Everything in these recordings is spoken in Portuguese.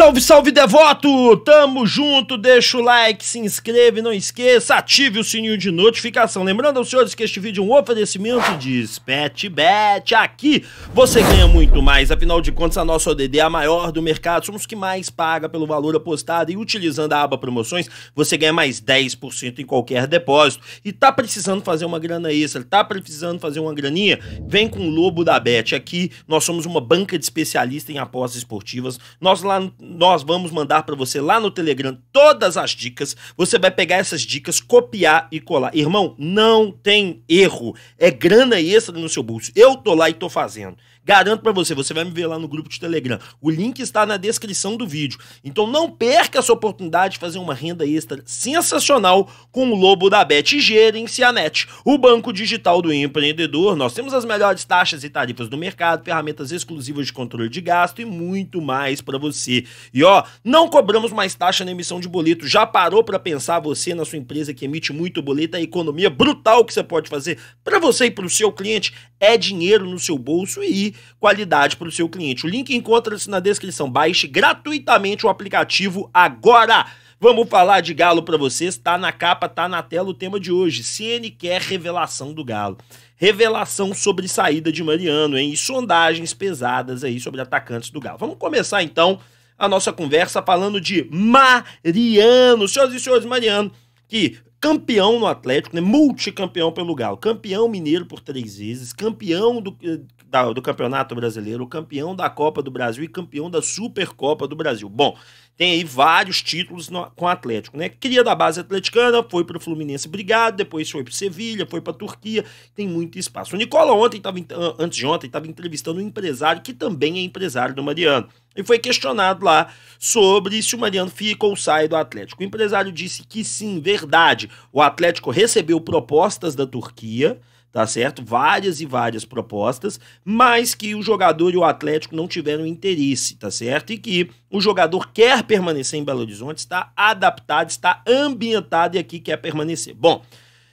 Salve, salve devoto! Tamo junto, deixa o like, se inscreve, não esqueça, ative o sininho de notificação. Lembrando aos senhores que este vídeo é um oferecimento de SpetBet. Aqui você ganha muito mais, afinal de contas a nossa ODD é a maior do mercado, somos que mais paga pelo valor apostado e utilizando a aba promoções você ganha mais 10% em qualquer depósito. E tá precisando fazer uma grana extra, tá precisando fazer uma graninha? Vem com o Lobo da Bet. Aqui nós somos uma banca de especialista em apostas esportivas, nós lá no nós vamos mandar para você lá no Telegram todas as dicas. Você vai pegar essas dicas, copiar e colar. Irmão, não tem erro. É grana extra no seu bolso. Eu tô lá e tô fazendo. Garanto para você, você vai me ver lá no grupo de Telegram. O link está na descrição do vídeo. Então não perca essa oportunidade de fazer uma renda extra sensacional com o Lobo da Bet Gerencianet, o banco digital do empreendedor. Nós temos as melhores taxas e tarifas do mercado, ferramentas exclusivas de controle de gasto e muito mais para você. E ó, não cobramos mais taxa na emissão de boleto. Já parou para pensar você na sua empresa que emite muito boleto? A economia brutal que você pode fazer para você e para o seu cliente é dinheiro no seu bolso e qualidade para o seu cliente. O link encontra-se na descrição. Baixe gratuitamente o aplicativo agora! Vamos falar de Galo para vocês, Está na capa, está na tela o tema de hoje. CN quer é revelação do Galo. Revelação sobre saída de Mariano, hein? E sondagens pesadas aí sobre atacantes do Galo. Vamos começar então a nossa conversa falando de Mariano. Senhoras e senhores, Mariano, que campeão no Atlético, né? Multicampeão pelo Galo, campeão mineiro por três vezes, campeão do eh, da, do Campeonato Brasileiro, campeão da Copa do Brasil e campeão da Supercopa do Brasil. Bom, tem aí vários títulos no, com o Atlético, né? Cria da base atleticana, foi pro Fluminense Brigado, depois foi pro Sevilha, foi para Turquia, tem muito espaço. O Nicola ontem, tava, antes de ontem, estava entrevistando um empresário que também é empresário do Mariano. E foi questionado lá sobre se o Mariano fica ou sai do Atlético. O empresário disse que sim, verdade. O Atlético recebeu propostas da Turquia, tá certo? Várias e várias propostas, mas que o jogador e o Atlético não tiveram interesse, tá certo? E que o jogador quer permanecer em Belo Horizonte, está adaptado, está ambientado e aqui quer permanecer. Bom,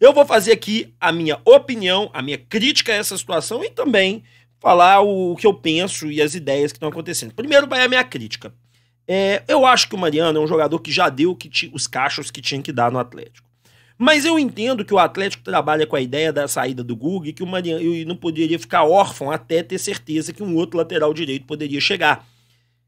eu vou fazer aqui a minha opinião, a minha crítica a essa situação e também falar o, que eu penso e as ideias que estão acontecendo. Primeiro vai a minha crítica. É, eu acho que o Mariano é um jogador que já deu que os cachos que tinha que dar no Atlético. Mas eu entendo que o Atlético trabalha com a ideia da saída do Guga e que o Mariano não poderia ficar órfão até ter certeza que um outro lateral direito poderia chegar.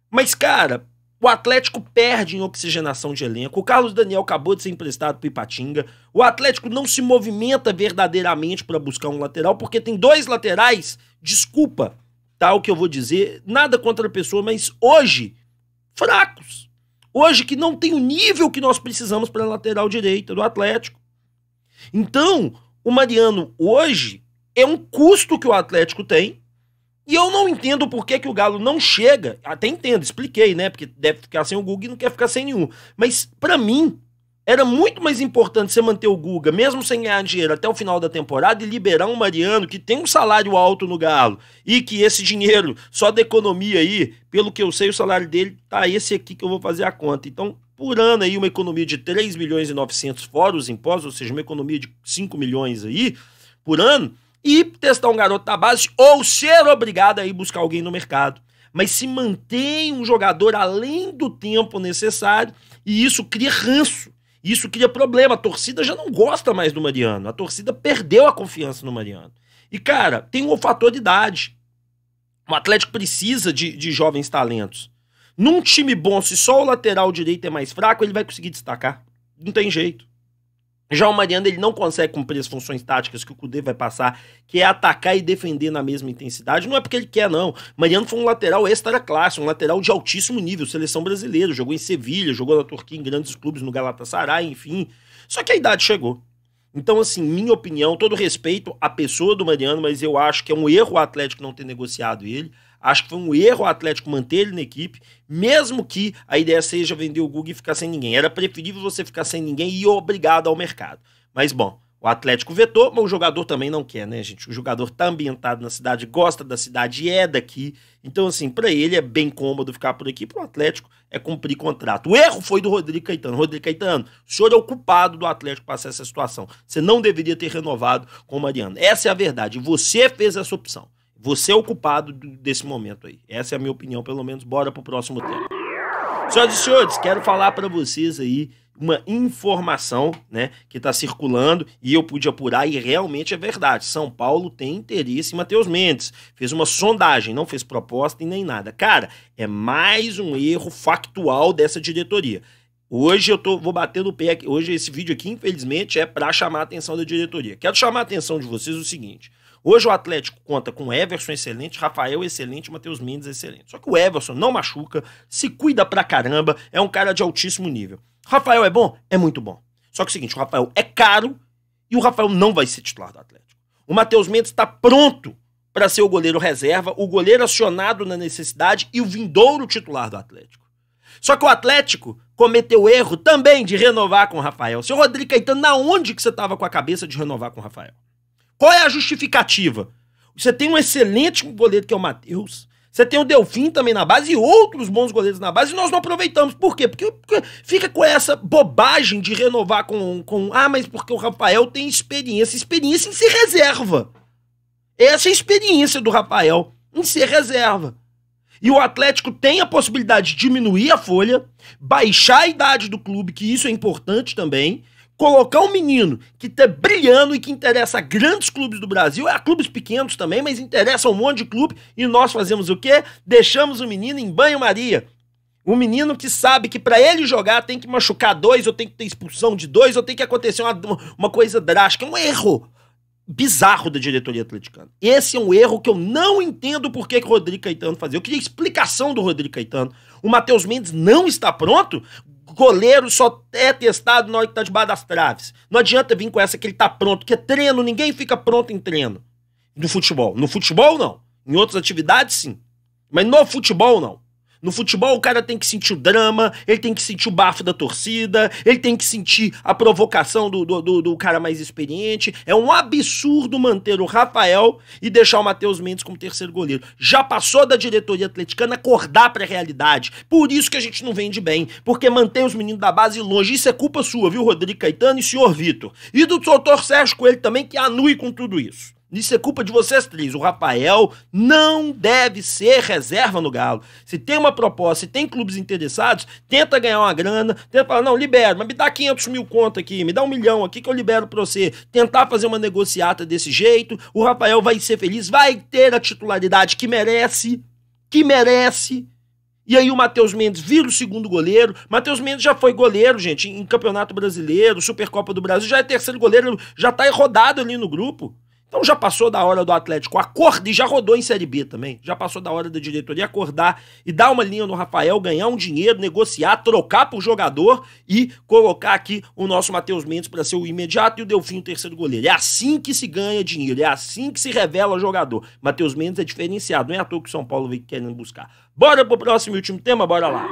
Mas, cara, o Atlético perde em oxigenação de elenco. O Carlos Daniel acabou de ser emprestado para Ipatinga. O Atlético não se movimenta verdadeiramente para buscar um lateral, porque tem dois laterais. Desculpa, tá? O que eu vou dizer, nada contra a pessoa, mas hoje, fracos. Hoje que não tem o nível que nós precisamos para lateral direita do Atlético. Então, o Mariano hoje é um custo que o Atlético tem. E eu não entendo por que, que o Galo não chega. Até entendo, expliquei, né? Porque deve ficar sem o Guga e não quer ficar sem nenhum. Mas, para mim, era muito mais importante você manter o Guga, mesmo sem ganhar dinheiro, até o final da temporada e liberar um Mariano que tem um salário alto no Galo e que esse dinheiro, só da economia aí, pelo que eu sei, o salário dele tá esse aqui que eu vou fazer a conta. Então, por ano aí uma economia de 3 milhões e 900 fora os impostos, ou seja, uma economia de 5 milhões aí por ano, e testar um garoto da base ou ser obrigado a ir buscar alguém no mercado. Mas se mantém um jogador além do tempo necessário e isso cria ranço, isso cria problema. A torcida já não gosta mais do Mariano, a torcida perdeu a confiança no Mariano. E cara, tem um fator de idade. O Atlético precisa de, de jovens talentos. Num time bom, se só o lateral direito é mais fraco, ele vai conseguir destacar. Não tem jeito. Já o Mariano, ele não consegue cumprir as funções táticas que o Cudê vai passar, que é atacar e defender na mesma intensidade. Não é porque ele quer, não. Mariano foi um lateral extra classe, um lateral de altíssimo nível, seleção brasileira. Jogou em Sevilha, jogou na Turquia, em grandes clubes, no Galatasaray, enfim. Só que a idade chegou. Então, assim, minha opinião, todo respeito à pessoa do Mariano, mas eu acho que é um erro o Atlético não ter negociado ele. Acho que foi um erro o Atlético manter ele na equipe, mesmo que a ideia seja vender o Guga e ficar sem ninguém. Era preferível você ficar sem ninguém e obrigado ao mercado. Mas bom, o Atlético vetou, mas o jogador também não quer, né, gente? O jogador tá ambientado na cidade, gosta da cidade, é daqui. Então, assim, para ele é bem cômodo ficar por aqui, pro Atlético é cumprir contrato. O erro foi do Rodrigo Caetano. Rodrigo Caetano, o senhor é o culpado do Atlético passar essa situação. Você não deveria ter renovado com o Mariano. Essa é a verdade. Você fez essa opção. Você é o culpado desse momento aí. Essa é a minha opinião, pelo menos. Bora pro próximo tema. Senhoras e senhores, quero falar para vocês aí uma informação, né, que está circulando e eu pude apurar e realmente é verdade. São Paulo tem interesse em Matheus Mendes. Fez uma sondagem, não fez proposta e nem nada. Cara, é mais um erro factual dessa diretoria. Hoje eu tô, vou bater no pé aqui. Hoje esse vídeo aqui, infelizmente, é para chamar a atenção da diretoria. Quero chamar a atenção de vocês o seguinte. Hoje o Atlético conta com Everson excelente, Rafael excelente, Matheus Mendes excelente. Só que o Everson não machuca, se cuida pra caramba, é um cara de altíssimo nível. Rafael é bom? É muito bom. Só que é o seguinte, o Rafael é caro e o Rafael não vai ser titular do Atlético. O Matheus Mendes está pronto para ser o goleiro reserva, o goleiro acionado na necessidade e o vindouro titular do Atlético. Só que o Atlético cometeu o erro também de renovar com o Rafael. Seu Rodrigo Caetano, na onde que você estava com a cabeça de renovar com o Rafael? Qual é a justificativa? Você tem um excelente goleiro que é o Matheus. Você tem o Delfim também na base e outros bons goleiros na base e nós não aproveitamos. Por quê? Porque, fica com essa bobagem de renovar com, com. Ah, mas porque o Rafael tem experiência. Experiência em ser reserva. Essa é a experiência do Rafael em ser reserva. E o Atlético tem a possibilidade de diminuir a folha, baixar a idade do clube, que isso é importante também, colocar um menino que tá brilhando e que interessa a grandes clubes do Brasil, a clubes pequenos também, mas interessa um monte de clube, e nós fazemos o quê? Deixamos o menino em banho-maria. Um menino que sabe que para ele jogar tem que machucar dois, ou tem que ter expulsão de dois, ou tem que acontecer uma, uma coisa drástica. É um erro bizarro da diretoria atleticana. Esse é um erro que eu não entendo por que o Rodrigo Caetano fazia. Eu queria explicação do Rodrigo Caetano. O Matheus Mendes não está pronto? goleiro só é testado na hora que tá debaixo das traves. Não adianta vir com essa que ele tá pronto, porque treino, ninguém fica pronto em treino. No futebol. No futebol, não. Em outras atividades, sim. Mas no futebol, não. No futebol, o cara tem que sentir o drama, ele tem que sentir o bafo da torcida, ele tem que sentir a provocação do, do, do, do cara mais experiente. É um absurdo manter o Rafael e deixar o Matheus Mendes como terceiro goleiro. Já passou da diretoria atleticana acordar para a realidade. Por isso que a gente não vende bem, porque mantém os meninos da base longe. Isso é culpa sua, viu, Rodrigo Caetano e senhor Vitor. E do doutor Sérgio Coelho também, que anui com tudo isso. Isso é culpa de vocês três. O Rafael não deve ser reserva no Galo. Se tem uma proposta, se tem clubes interessados, tenta ganhar uma grana, tenta falar, não, libera, mas me dá 500 mil conto aqui, me dá um milhão aqui que eu libero pra você. Tentar fazer uma negociata desse jeito, o Rafael vai ser feliz, vai ter a titularidade que merece, que merece. E aí o Matheus Mendes vira o segundo goleiro. Matheus Mendes já foi goleiro, gente, em Campeonato Brasileiro, Supercopa do Brasil, já é terceiro goleiro, já tá rodado ali no grupo. Então já passou da hora do Atlético acordar e já rodou em Série B também. Já passou da hora da diretoria acordar e dar uma linha no Rafael, ganhar um dinheiro, negociar, trocar por jogador e colocar aqui o nosso Matheus Mendes para ser o imediato e o Delfim o terceiro goleiro. É assim que se ganha dinheiro, é assim que se revela jogador. Matheus Mendes é diferenciado, não é à toa que o São Paulo vem querendo buscar. Bora pro próximo e último tema, bora lá.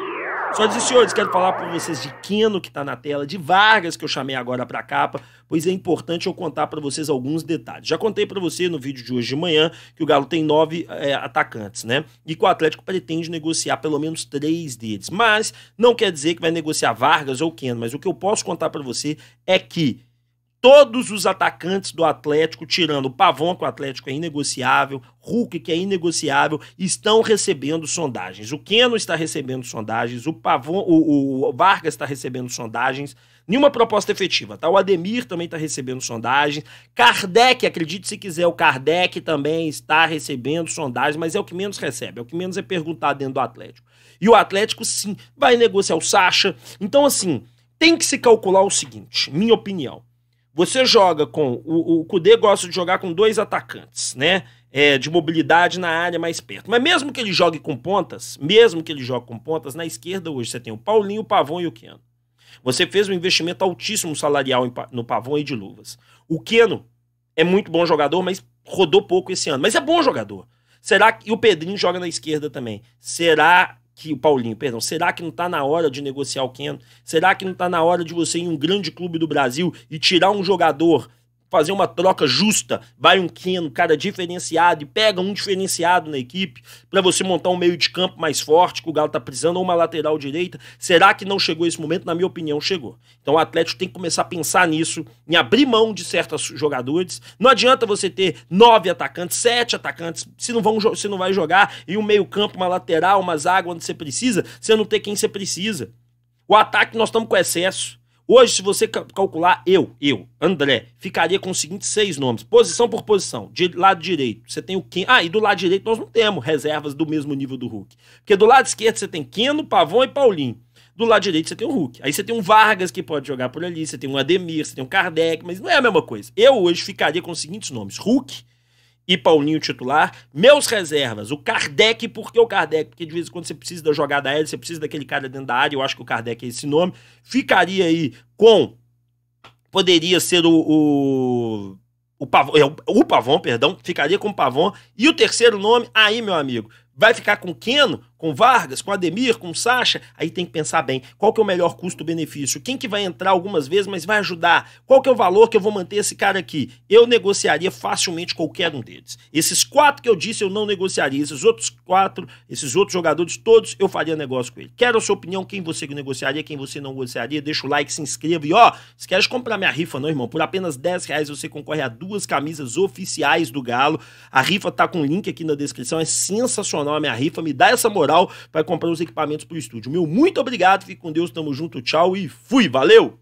Senhoras e senhores, quero falar para vocês de Keno, que está na tela, de Vargas, que eu chamei agora para capa, pois é importante eu contar para vocês alguns detalhes. Já contei para você no vídeo de hoje de manhã que o Galo tem nove é, atacantes, né? E que o Atlético pretende negociar pelo menos três deles. Mas não quer dizer que vai negociar Vargas ou Keno, mas o que eu posso contar para você é que todos os atacantes do Atlético, tirando o Pavon, que o Atlético é inegociável, Hulk, que é inegociável, estão recebendo sondagens. O Keno está recebendo sondagens, o Pavon, o, o Vargas está recebendo sondagens. Nenhuma proposta efetiva, tá? O Ademir também está recebendo sondagens. Kardec, acredite se quiser, o Kardec também está recebendo sondagens, mas é o que menos recebe, é o que menos é perguntado dentro do Atlético. E o Atlético, sim, vai negociar o Sacha. Então, assim, tem que se calcular o seguinte, minha opinião. Você joga com. O, o Kudê gosta de jogar com dois atacantes, né? É, de mobilidade na área mais perto. Mas mesmo que ele jogue com pontas, mesmo que ele jogue com pontas, na esquerda hoje você tem o Paulinho, o Pavão e o Keno. Você fez um investimento altíssimo salarial em, no Pavão e de luvas. O Keno é muito bom jogador, mas rodou pouco esse ano. Mas é bom jogador. Será que. E o Pedrinho joga na esquerda também. Será que o Paulinho, perdão, será que não está na hora de negociar o Keno? Será que não está na hora de você ir em um grande clube do Brasil e tirar um jogador fazer uma troca justa, vai um Keno, cara diferenciado, e pega um diferenciado na equipe, para você montar um meio de campo mais forte, que o Galo tá precisando, ou uma lateral direita. Será que não chegou esse momento? Na minha opinião, chegou. Então o Atlético tem que começar a pensar nisso, em abrir mão de certos jogadores. Não adianta você ter nove atacantes, sete atacantes, se não, vão, se não vai jogar, e um meio campo, uma lateral, uma zaga, onde você precisa, você não ter quem você precisa. O ataque nós estamos com excesso. Hoje, se você calcular, eu, eu, André, ficaria com os seguintes seis nomes, posição por posição. De lado direito, você tem o Keno. Ah, e do lado direito nós não temos reservas do mesmo nível do Hulk. Porque do lado esquerdo você tem Keno, Pavão e Paulinho. Do lado direito você tem o Hulk. Aí você tem um Vargas que pode jogar por ali, você tem um Ademir, você tem um Kardec, mas não é a mesma coisa. Eu hoje ficaria com os seguintes nomes: Hulk, e Paulinho titular. Meus reservas, o Kardec, por que o Kardec? Porque de vez em quando você precisa da jogada aérea, você precisa daquele cara dentro da área, eu acho que o Kardec é esse nome. Ficaria aí com. Poderia ser o. o... O Pavon, é, o Pavon, perdão, ficaria com o Pavon. E o terceiro nome, aí, meu amigo, Vai ficar com Keno, com Vargas, com Ademir, com Sacha? Aí tem que pensar bem, qual que é o melhor custo-benefício? Quem que vai entrar algumas vezes, mas vai ajudar? Qual que é o valor que eu vou manter esse cara aqui? Eu negociaria facilmente qualquer um deles. Esses quatro que eu disse eu não negociaria, esses outros quatro, esses outros jogadores todos eu faria negócio com ele. Quero a sua opinião, quem você negociaria, quem você não negociaria, deixa o like, se inscreva e ó, se quer comprar minha rifa não, irmão, por apenas 10 reais você concorre a duas camisas oficiais do Galo. A rifa tá com o link aqui na descrição, é sensacional mandar a minha rifa, me dá essa moral para comprar os equipamentos pro estúdio. Meu muito obrigado, fique com Deus, tamo junto, tchau e fui, valeu!